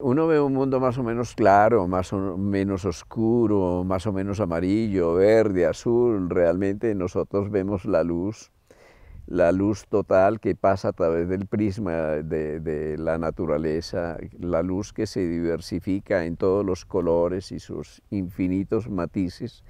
Uno ve un mundo más o menos claro, más o menos oscuro, más o menos amarillo, verde, azul. Realmente nosotros vemos la luz, la luz total que pasa a través del prisma de, de la naturaleza, la luz que se diversifica en todos los colores y sus infinitos matices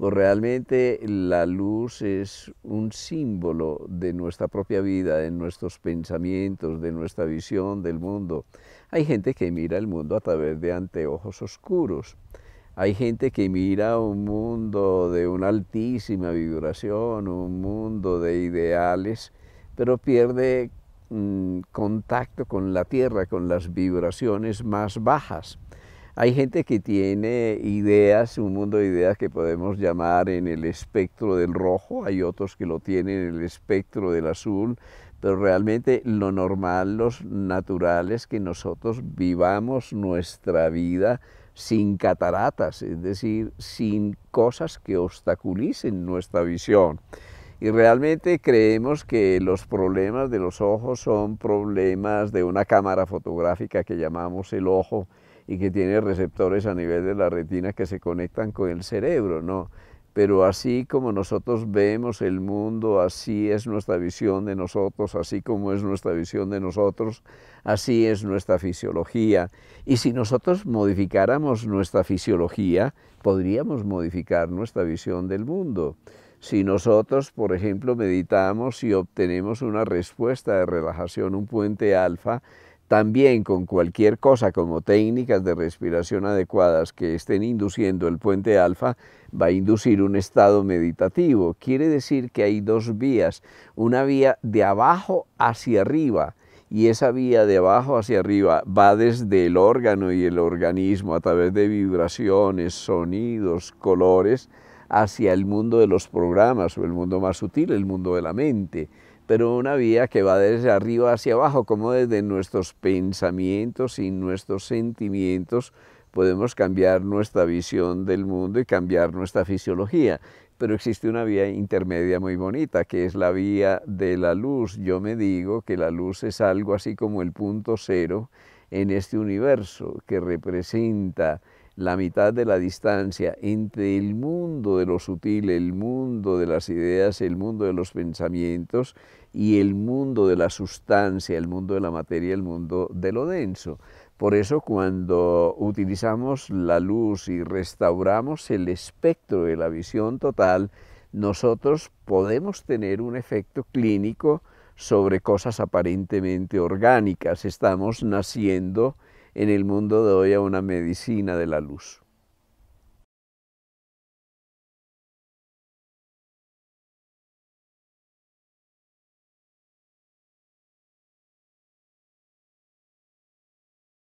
pues realmente la luz es un símbolo de nuestra propia vida, de nuestros pensamientos, de nuestra visión del mundo. Hay gente que mira el mundo a través de anteojos oscuros. Hay gente que mira un mundo de una altísima vibración, un mundo de ideales, pero pierde mm, contacto con la tierra, con las vibraciones más bajas. Hay gente que tiene ideas, un mundo de ideas que podemos llamar en el espectro del rojo, hay otros que lo tienen en el espectro del azul, pero realmente lo normal, los natural es que nosotros vivamos nuestra vida sin cataratas, es decir, sin cosas que obstaculicen nuestra visión. Y realmente creemos que los problemas de los ojos son problemas de una cámara fotográfica que llamamos el ojo, y que tiene receptores a nivel de la retina que se conectan con el cerebro, ¿no? Pero así como nosotros vemos el mundo, así es nuestra visión de nosotros, así como es nuestra visión de nosotros, así es nuestra fisiología. Y si nosotros modificáramos nuestra fisiología, podríamos modificar nuestra visión del mundo. Si nosotros, por ejemplo, meditamos y obtenemos una respuesta de relajación, un puente alfa, también con cualquier cosa como técnicas de respiración adecuadas que estén induciendo el puente alfa, va a inducir un estado meditativo. Quiere decir que hay dos vías, una vía de abajo hacia arriba, y esa vía de abajo hacia arriba va desde el órgano y el organismo a través de vibraciones, sonidos, colores, hacia el mundo de los programas o el mundo más sutil, el mundo de la mente pero una vía que va desde arriba hacia abajo, como desde nuestros pensamientos y nuestros sentimientos podemos cambiar nuestra visión del mundo y cambiar nuestra fisiología. Pero existe una vía intermedia muy bonita, que es la vía de la luz. Yo me digo que la luz es algo así como el punto cero en este universo, que representa la mitad de la distancia entre el mundo de lo sutil, el mundo de las ideas, el mundo de los pensamientos y el mundo de la sustancia, el mundo de la materia, el mundo de lo denso. Por eso cuando utilizamos la luz y restauramos el espectro de la visión total, nosotros podemos tener un efecto clínico sobre cosas aparentemente orgánicas. Estamos naciendo en el mundo de hoy a una medicina de la luz.